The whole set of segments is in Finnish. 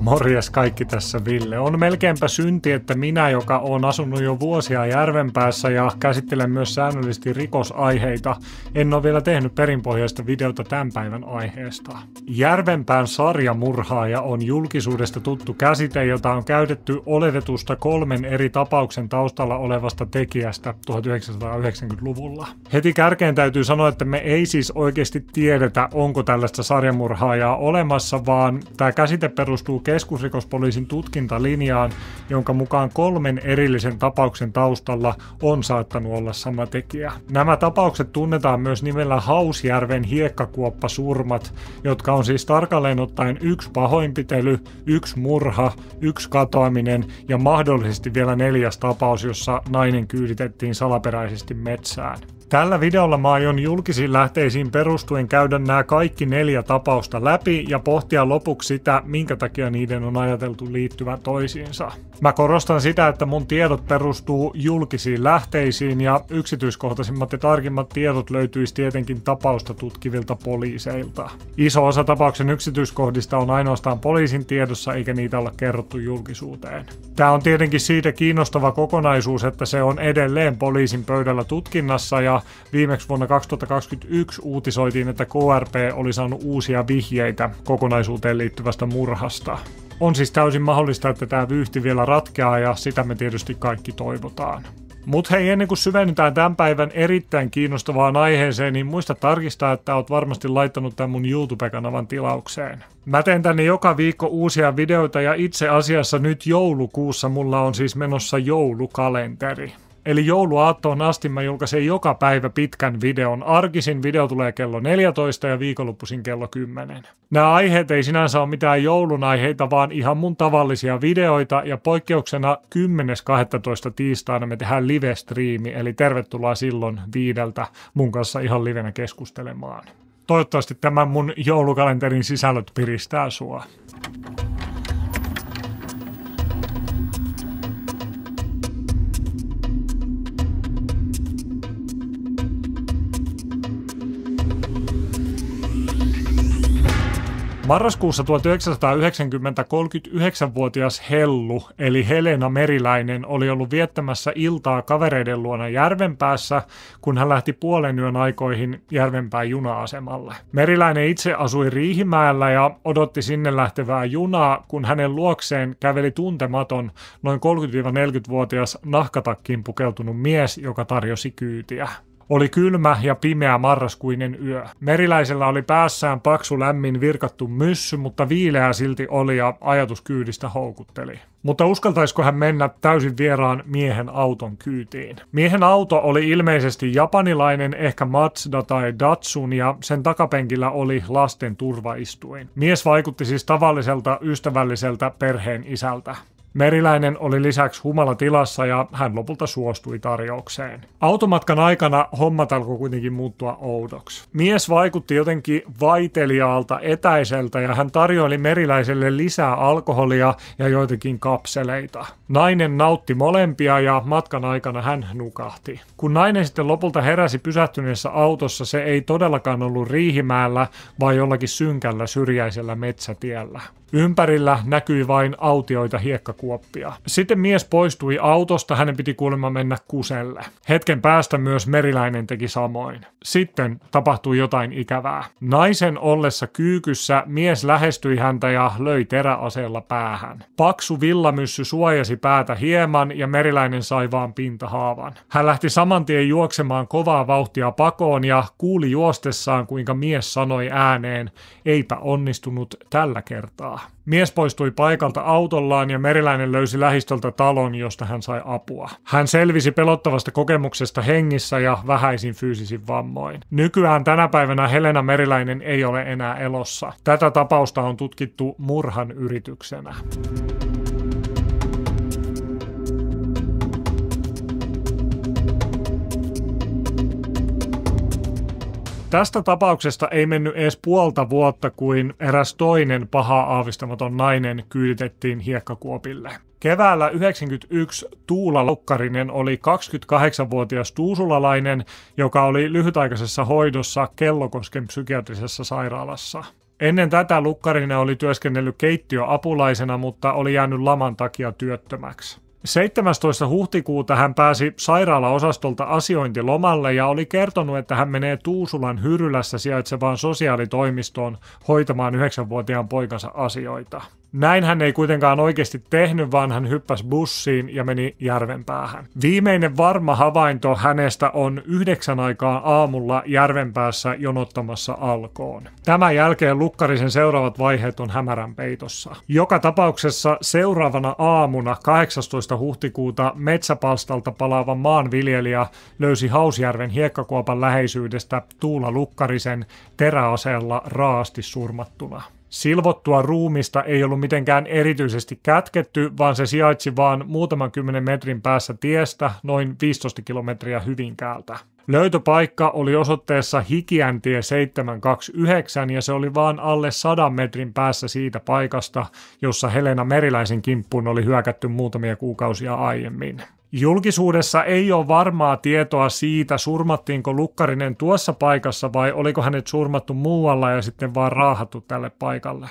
Morjes kaikki tässä Ville. On melkeinpä synti, että minä, joka on asunut jo vuosia Järvenpäässä ja käsittelen myös säännöllisesti rikosaiheita, en ole vielä tehnyt perinpohjaista videota tämän päivän aiheesta. Järvenpään sarjamurhaaja on julkisuudesta tuttu käsite, jota on käytetty oletetusta kolmen eri tapauksen taustalla olevasta tekijästä 1990-luvulla. Heti kärkeen täytyy sanoa, että me ei siis oikeasti tiedetä, onko tällaista sarjamurhaajaa olemassa, vaan tämä käsite perustuu keskusrikospoliisin tutkintalinjaan, jonka mukaan kolmen erillisen tapauksen taustalla on saattanut olla sama tekijä. Nämä tapaukset tunnetaan myös nimellä Hausjärven hiekkakuoppasurmat, jotka on siis tarkalleen ottaen yksi pahoinpitely, yksi murha, yksi katoaminen ja mahdollisesti vielä neljäs tapaus, jossa nainen kyyditettiin salaperäisesti metsään. Tällä videolla mä aion julkisiin lähteisiin perustuen käydä nämä kaikki neljä tapausta läpi ja pohtia lopuksi sitä, minkä takia niiden on ajateltu liittyvän toisiinsa. Mä korostan sitä, että mun tiedot perustuu julkisiin lähteisiin ja yksityiskohtaisimmat ja tarkimmat tiedot löytyisi tietenkin tapausta tutkivilta poliiseilta. Iso osa tapauksen yksityiskohdista on ainoastaan poliisin tiedossa eikä niitä olla kerrottu julkisuuteen. Tämä on tietenkin siitä kiinnostava kokonaisuus, että se on edelleen poliisin pöydällä tutkinnassa ja viimeksi vuonna 2021 uutisoitiin, että KRP oli saanut uusia vihjeitä kokonaisuuteen liittyvästä murhasta. On siis täysin mahdollista, että tämä vyyhti vielä ratkeaa ja sitä me tietysti kaikki toivotaan. Mutta hei, ennen kuin syvennytään tämän päivän erittäin kiinnostavaan aiheeseen, niin muista tarkistaa, että oot varmasti laittanut tämän mun YouTube-kanavan tilaukseen. Mä teen tänne joka viikko uusia videoita ja itse asiassa nyt joulukuussa mulla on siis menossa joulukalenteri. Eli jouluaattoon asti mä julkaisen joka päivä pitkän videon. Arkisin video tulee kello 14 ja viikonloppuisin kello 10. Nämä aiheet ei sinänsä ole mitään joulun aiheita, vaan ihan mun tavallisia videoita ja poikkeuksena 10.12. tiistaina me tehdään live-striimi, eli tervetuloa silloin viideltä mun kanssa ihan livenä keskustelemaan. Toivottavasti tämän mun joulukalenterin sisällöt piristää sua. Marraskuussa 1990 39-vuotias Hellu, eli Helena Meriläinen, oli ollut viettämässä iltaa kavereiden luona Järvenpäässä, kun hän lähti puolen yön aikoihin Järvenpään juna-asemalle. Meriläinen itse asui Riihimäellä ja odotti sinne lähtevää junaa, kun hänen luokseen käveli tuntematon, noin 30-40-vuotias nahkatakkiin pukeutunut mies, joka tarjosi kyytiä. Oli kylmä ja pimeä marraskuinen yö. Meriläisellä oli päässään paksu lämmin virkattu myssy, mutta viileä silti oli ja ajatus kyydistä houkutteli. Mutta uskaltaisiko hän mennä täysin vieraan miehen auton kyytiin? Miehen auto oli ilmeisesti japanilainen, ehkä Mazda tai Datsun, ja sen takapenkillä oli lasten turvaistuin. Mies vaikutti siis tavalliselta, ystävälliseltä perheen isältä. Meriläinen oli lisäksi humala tilassa ja hän lopulta suostui tarjoukseen. Automatkan aikana hommat alkoi kuitenkin muuttua oudoksi. Mies vaikutti jotenkin vaiteliaalta etäiseltä ja hän tarjoili Meriläiselle lisää alkoholia ja joitakin kapseleita. Nainen nautti molempia ja matkan aikana hän nukahti. Kun nainen sitten lopulta heräsi pysähtyneessä autossa, se ei todellakaan ollut riihimäällä, vaan jollakin synkällä syrjäisellä metsätiellä. Ympärillä näkyi vain autioita hiekka kuoppia. Sitten mies poistui autosta, hänen piti kuulemma mennä kuselle. Hetken päästä myös meriläinen teki samoin. Sitten tapahtui jotain ikävää. Naisen ollessa kyykyssä mies lähestyi häntä ja löi teräaseella päähän. Paksu villamyssy suojasi päätä hieman ja meriläinen sai vaan pintahaavan. Hän lähti saman tien juoksemaan kovaa vauhtia pakoon ja kuuli juostessaan kuinka mies sanoi ääneen, eipä onnistunut tällä kertaa. Mies poistui paikalta autollaan ja meriläinen löysi lähistöltä talon, josta hän sai apua. Hän selvisi pelottavasta kokemuksesta hengissä ja vähäisin fyysisin vammoin. Nykyään tänä päivänä Helena Meriläinen ei ole enää elossa. Tätä tapausta on tutkittu murhan yrityksenä. Tästä tapauksesta ei mennyt edes puolta vuotta, kuin eräs toinen paha aavistamaton nainen kyyditettiin hiekkakuopille. Keväällä 1991 Tuula Lokkarinen oli 28-vuotias tuusulalainen, joka oli lyhytaikaisessa hoidossa Kellokosken psykiatrisessa sairaalassa. Ennen tätä Lukkarinen oli työskennellyt keittiöapulaisena, mutta oli jäänyt laman takia työttömäksi. 17. huhtikuuta hän pääsi sairaalaosastolta asiointilomalle ja oli kertonut, että hän menee Tuusulan Hyrylässä sijaitsevaan sosiaalitoimistoon hoitamaan 9-vuotiaan poikansa asioita. Näin hän ei kuitenkaan oikeasti tehnyt, vaan hän hyppäsi bussiin ja meni järven päähän. Viimeinen varma havainto hänestä on yhdeksän aikaa aamulla järven päässä jonottamassa alkoon. Tämän jälkeen Lukkarisen seuraavat vaiheet on hämärän peitossa. Joka tapauksessa seuraavana aamuna 18. huhtikuuta metsäpalstalta palaava maanviljelijä löysi Hausjärven hiekkakuopan läheisyydestä Tuula Lukkarisen teräaseella raasti surmattuna. Silvottua ruumista ei ollut mitenkään erityisesti kätketty, vaan se sijaitsi vain muutaman kymmenen metrin päässä tiestä noin 15 kilometriä Hyvinkäältä. Löytöpaikka oli osoitteessa Hikiäntie 729 ja se oli vain alle 100 metrin päässä siitä paikasta, jossa Helena Meriläisen kimppuun oli hyökätty muutamia kuukausia aiemmin. Julkisuudessa ei ole varmaa tietoa siitä, surmattiinko Lukkarinen tuossa paikassa vai oliko hänet surmattu muualla ja sitten vaan raahattu tälle paikalle.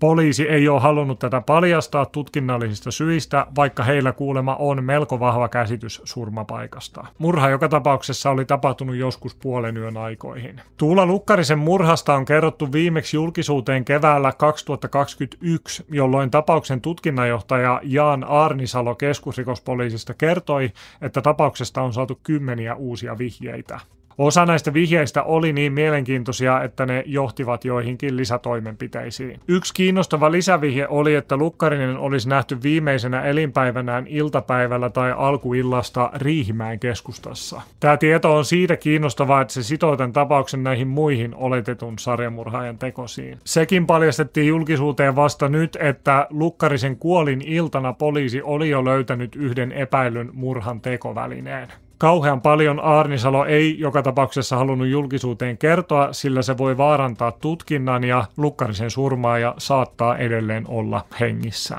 Poliisi ei ole halunnut tätä paljastaa tutkinnallisista syistä, vaikka heillä kuulema on melko vahva käsitys surmapaikasta. Murha joka tapauksessa oli tapahtunut joskus puolen yön aikoihin. Tuula Lukkarisen murhasta on kerrottu viimeksi julkisuuteen keväällä 2021, jolloin tapauksen tutkinnanjohtaja Jaan Arnisalo keskusrikospoliisista kertoi, että tapauksesta on saatu kymmeniä uusia vihjeitä. Osa näistä vihjeistä oli niin mielenkiintoisia, että ne johtivat joihinkin lisätoimenpiteisiin. Yksi kiinnostava lisävihje oli, että Lukkarinen olisi nähty viimeisenä elinpäivänään iltapäivällä tai alkuillasta Riihimäen keskustassa. Tämä tieto on siitä kiinnostavaa, että se sitoo tämän tapauksen näihin muihin oletetun sarjamurhaajan tekosiin. Sekin paljastettiin julkisuuteen vasta nyt, että Lukkarisen kuolin iltana poliisi oli jo löytänyt yhden epäilyn murhan tekovälineen kauhean paljon Aarnisalo ei joka tapauksessa halunnut julkisuuteen kertoa, sillä se voi vaarantaa tutkinnan ja Lukkarisen surmaa ja saattaa edelleen olla hengissä.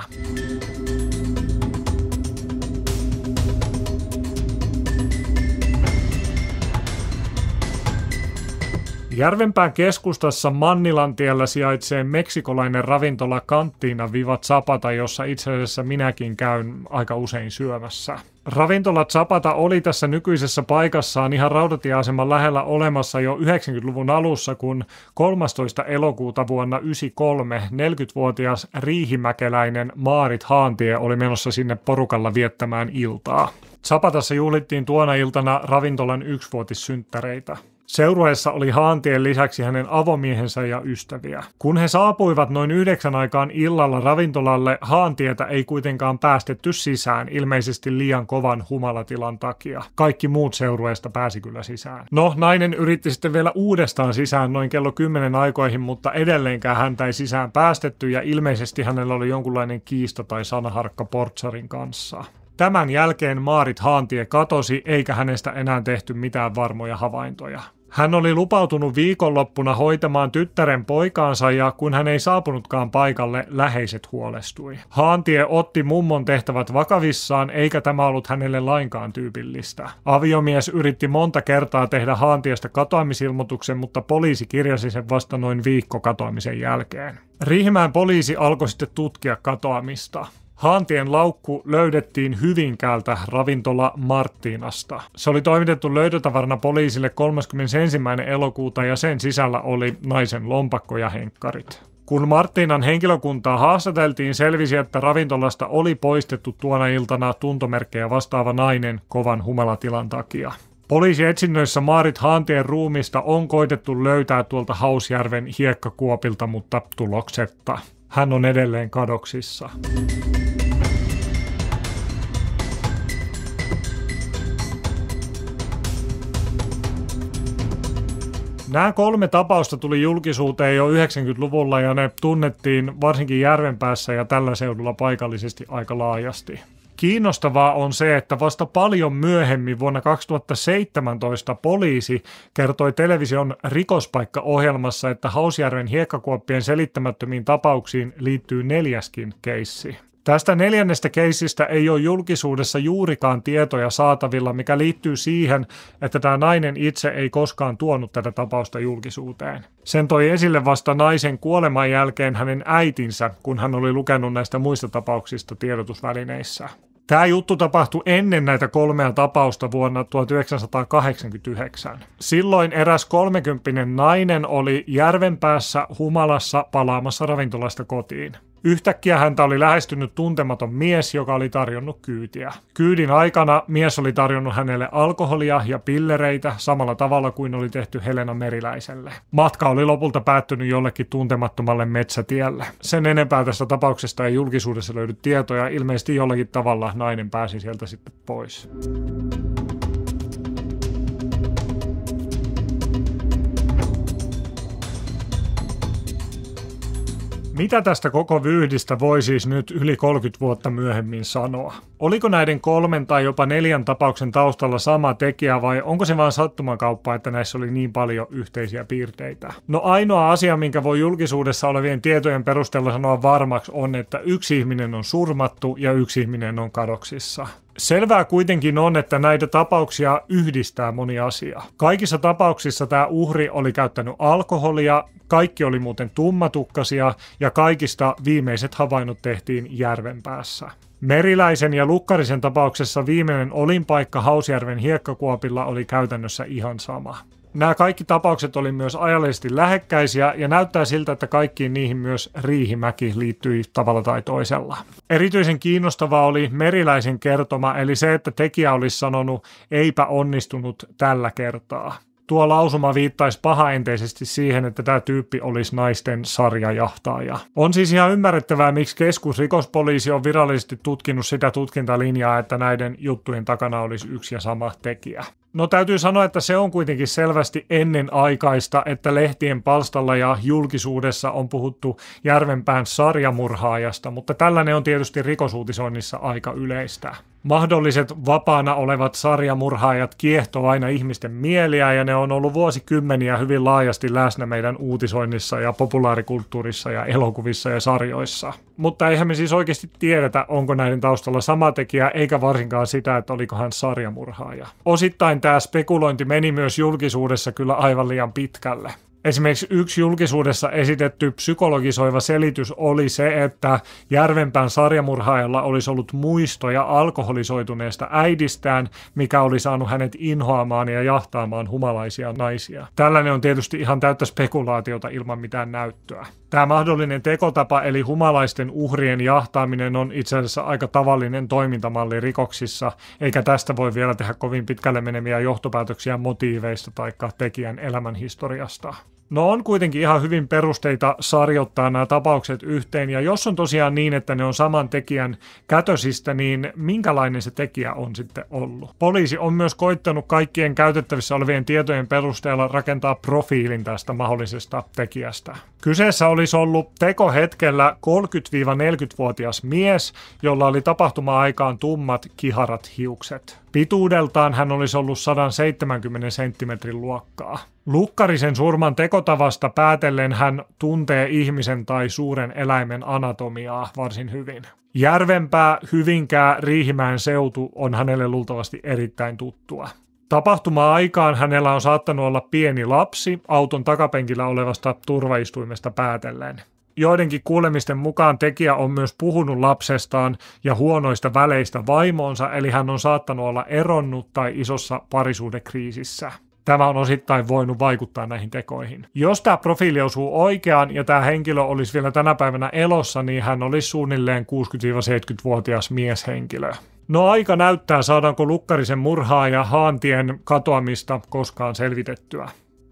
Järvenpään keskustassa Mannilantiellä sijaitsee meksikolainen ravintola Kanttiina Vivat Zapata, jossa itse asiassa minäkin käyn aika usein syömässä. Ravintola Zapata oli tässä nykyisessä paikassaan ihan rautatieaseman lähellä olemassa jo 90-luvun alussa, kun 13. elokuuta vuonna 1993 40-vuotias riihimäkeläinen Maarit Haantie oli menossa sinne porukalla viettämään iltaa. Zapatassa juhlittiin tuona iltana ravintolan yksivuotissynttäreitä. Seurueessa oli Haantien lisäksi hänen avomiehensä ja ystäviä. Kun he saapuivat noin yhdeksän aikaan illalla ravintolalle, Haantietä ei kuitenkaan päästetty sisään, ilmeisesti liian kovan humalatilan takia. Kaikki muut seurueesta pääsi kyllä sisään. No, nainen yritti sitten vielä uudestaan sisään noin kello kymmenen aikoihin, mutta edelleenkään häntä ei sisään päästetty ja ilmeisesti hänellä oli jonkunlainen kiista tai sanaharkka Portsarin kanssa. Tämän jälkeen Maarit Haantie katosi, eikä hänestä enää tehty mitään varmoja havaintoja. Hän oli lupautunut viikonloppuna hoitamaan tyttären poikaansa ja kun hän ei saapunutkaan paikalle, läheiset huolestui. Haantie otti mummon tehtävät vakavissaan eikä tämä ollut hänelle lainkaan tyypillistä. Aviomies yritti monta kertaa tehdä Haantiesta katoamisilmoituksen, mutta poliisi kirjasi sen vasta noin viikko katoamisen jälkeen. Riihimäen poliisi alkoi sitten tutkia katoamista. Haantien laukku löydettiin Hyvinkäältä ravintola Marttiinasta. Se oli toimitettu löydötavarana poliisille 31. elokuuta ja sen sisällä oli naisen lompakko ja henkkarit. Kun Martinan henkilökuntaa haastateltiin, selvisi, että ravintolasta oli poistettu tuona iltana tuntomerkkejä vastaava nainen kovan humalatilan takia. etsinnöissä Maarit Haantien ruumista on koitettu löytää tuolta Hausjärven hiekkakuopilta, mutta tuloksetta. Hän on edelleen kadoksissa. Nämä kolme tapausta tuli julkisuuteen jo 90-luvulla ja ne tunnettiin varsinkin Järvenpäässä ja tällä seudulla paikallisesti aika laajasti. Kiinnostavaa on se, että vasta paljon myöhemmin vuonna 2017 poliisi kertoi television rikospaikkaohjelmassa, että Hausjärven hiekkakuoppien selittämättömiin tapauksiin liittyy neljäskin keissi. Tästä neljännestä keisistä ei ole julkisuudessa juurikaan tietoja saatavilla, mikä liittyy siihen, että tämä nainen itse ei koskaan tuonut tätä tapausta julkisuuteen. Sen toi esille vasta naisen kuoleman jälkeen hänen äitinsä, kun hän oli lukenut näistä muista tapauksista tiedotusvälineissä. Tämä juttu tapahtui ennen näitä kolmea tapausta vuonna 1989. Silloin eräs 30 nainen oli järvenpäässä humalassa palaamassa ravintolasta kotiin. Yhtäkkiä häntä oli lähestynyt tuntematon mies, joka oli tarjonnut kyytiä. Kyydin aikana mies oli tarjonnut hänelle alkoholia ja pillereitä samalla tavalla kuin oli tehty Helena Meriläiselle. Matka oli lopulta päättynyt jollekin tuntemattomalle metsätielle. Sen enempää tästä tapauksesta ei julkisuudessa löydy tietoja, ilmeisesti jollakin tavalla nainen pääsi sieltä sitten pois. Mitä tästä koko vyyhdistä voi siis nyt yli 30 vuotta myöhemmin sanoa? Oliko näiden kolmen tai jopa neljän tapauksen taustalla sama tekijä vai onko se vain sattumakauppa, että näissä oli niin paljon yhteisiä piirteitä? No ainoa asia, minkä voi julkisuudessa olevien tietojen perusteella sanoa varmaksi on, että yksi ihminen on surmattu ja yksi ihminen on kadoksissa. Selvää kuitenkin on, että näitä tapauksia yhdistää moni asia. Kaikissa tapauksissa tämä uhri oli käyttänyt alkoholia, kaikki oli muuten tummatukkasia ja kaikista viimeiset havainnot tehtiin järven päässä. Meriläisen ja Lukkarisen tapauksessa viimeinen olinpaikka Hausjärven hiekkakuopilla oli käytännössä ihan sama. Nämä kaikki tapaukset olivat myös ajallisesti lähekkäisiä ja näyttää siltä, että kaikkiin niihin myös Riihimäki liittyi tavalla tai toisella. Erityisen kiinnostavaa oli Meriläisen kertoma, eli se, että tekijä olisi sanonut, eipä onnistunut tällä kertaa. Tuo lausuma viittaisi pahaenteisesti siihen, että tämä tyyppi olisi naisten sarjajahtaaja. On siis ihan ymmärrettävää, miksi keskusrikospoliisi on virallisesti tutkinut sitä tutkintalinjaa, että näiden juttujen takana olisi yksi ja sama tekijä. No täytyy sanoa, että se on kuitenkin selvästi ennen aikaista, että lehtien palstalla ja julkisuudessa on puhuttu Järvenpään sarjamurhaajasta, mutta tällainen on tietysti rikosuutisoinnissa aika yleistä. Mahdolliset vapaana olevat sarjamurhaajat kiehtoo aina ihmisten mieliä ja ne on ollut vuosikymmeniä hyvin laajasti läsnä meidän uutisoinnissa ja populaarikulttuurissa ja elokuvissa ja sarjoissa mutta eihän me siis oikeasti tiedetä, onko näiden taustalla sama tekijä, eikä varsinkaan sitä, että oliko hän sarjamurhaaja. Osittain tämä spekulointi meni myös julkisuudessa kyllä aivan liian pitkälle. Esimerkiksi yksi julkisuudessa esitetty psykologisoiva selitys oli se, että Järvenpään sarjamurhaajalla olisi ollut muistoja alkoholisoituneesta äidistään, mikä oli saanut hänet inhoamaan ja jahtaamaan humalaisia naisia. Tällainen on tietysti ihan täyttä spekulaatiota ilman mitään näyttöä. Tämä mahdollinen tekotapa eli humalaisten uhrien jahtaaminen on itse asiassa aika tavallinen toimintamalli rikoksissa, eikä tästä voi vielä tehdä kovin pitkälle meneviä johtopäätöksiä motiiveista tai tekijän elämänhistoriasta. No on kuitenkin ihan hyvin perusteita sarjoittaa nämä tapaukset yhteen, ja jos on tosiaan niin, että ne on saman tekijän kätösistä, niin minkälainen se tekijä on sitten ollut? Poliisi on myös koittanut kaikkien käytettävissä olevien tietojen perusteella rakentaa profiilin tästä mahdollisesta tekijästä. Kyseessä olisi ollut tekohetkellä 30-40-vuotias mies, jolla oli tapahtuma-aikaan tummat kiharat hiukset. Pituudeltaan hän olisi ollut 170 senttimetrin luokkaa. Lukkarisen surman tekotavasta päätellen hän tuntee ihmisen tai suuren eläimen anatomiaa varsin hyvin. Järvenpää, Hyvinkää, Riihimäen seutu on hänelle luultavasti erittäin tuttua. Tapahtuma-aikaan hänellä on saattanut olla pieni lapsi auton takapenkillä olevasta turvaistuimesta päätellen. Joidenkin kuulemisten mukaan tekijä on myös puhunut lapsestaan ja huonoista väleistä vaimoonsa, eli hän on saattanut olla eronnut tai isossa parisuudekriisissä tämä on osittain voinut vaikuttaa näihin tekoihin. Jos tämä profiili osuu oikeaan ja tämä henkilö olisi vielä tänä päivänä elossa, niin hän olisi suunnilleen 60-70-vuotias mieshenkilö. No aika näyttää, saadaanko Lukkarisen murhaa ja Haantien katoamista koskaan selvitettyä.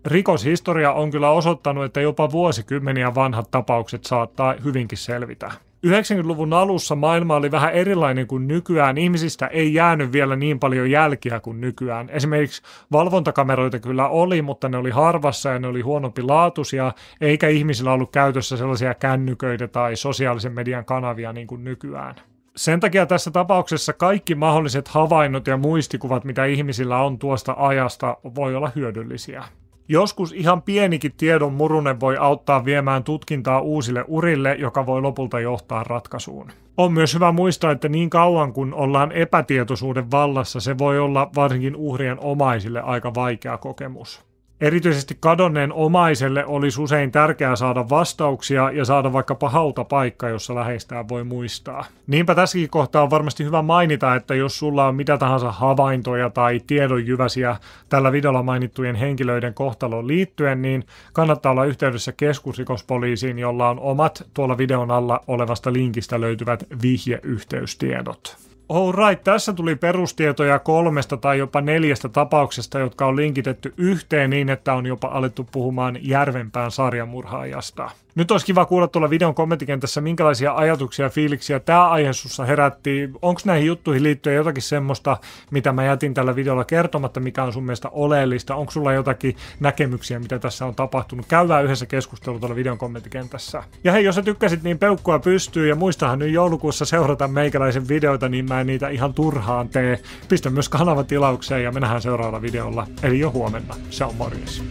Rikoshistoria on kyllä osoittanut, että jopa vuosikymmeniä vanhat tapaukset saattaa hyvinkin selvitä. 90-luvun alussa maailma oli vähän erilainen kuin nykyään. Ihmisistä ei jäänyt vielä niin paljon jälkiä kuin nykyään. Esimerkiksi valvontakameroita kyllä oli, mutta ne oli harvassa ja ne oli huonompi laatuisia, eikä ihmisillä ollut käytössä sellaisia kännyköitä tai sosiaalisen median kanavia niin kuin nykyään. Sen takia tässä tapauksessa kaikki mahdolliset havainnot ja muistikuvat, mitä ihmisillä on tuosta ajasta, voi olla hyödyllisiä. Joskus ihan pienikin tiedon murunen voi auttaa viemään tutkintaa uusille urille, joka voi lopulta johtaa ratkaisuun. On myös hyvä muistaa, että niin kauan kun ollaan epätietoisuuden vallassa, se voi olla varsinkin uhrien omaisille aika vaikea kokemus. Erityisesti kadonneen omaiselle olisi usein tärkeää saada vastauksia ja saada vaikkapa hautapaikka, jossa läheistään voi muistaa. Niinpä tässäkin kohtaa on varmasti hyvä mainita, että jos sulla on mitä tahansa havaintoja tai tiedonjyväsiä tällä videolla mainittujen henkilöiden kohtaloon liittyen, niin kannattaa olla yhteydessä keskusrikospoliisiin, jolla on omat tuolla videon alla olevasta linkistä löytyvät vihjeyhteystiedot. All right, tässä tuli perustietoja kolmesta tai jopa neljästä tapauksesta, jotka on linkitetty yhteen niin, että on jopa alettu puhumaan Järvenpään sarjamurhaajasta. Nyt olisi kiva kuulla tuolla videon kommenttikentässä, minkälaisia ajatuksia ja fiiliksiä tämä aihe sussa herätti. Onko näihin juttuihin liittyen jotakin semmoista, mitä mä jätin tällä videolla kertomatta, mikä on sun mielestä oleellista? Onko sulla jotakin näkemyksiä, mitä tässä on tapahtunut? Käydään yhdessä keskustelua tuolla videon kommenttikentässä. Ja hei, jos sä tykkäsit, niin peukkua pystyy ja muistahan nyt joulukuussa seurata meikäläisen videoita, niin mä en niitä ihan turhaan tee. Pistä myös kanavatilaukseen ja me nähdään seuraavalla videolla, eli jo huomenna. Se on morjens.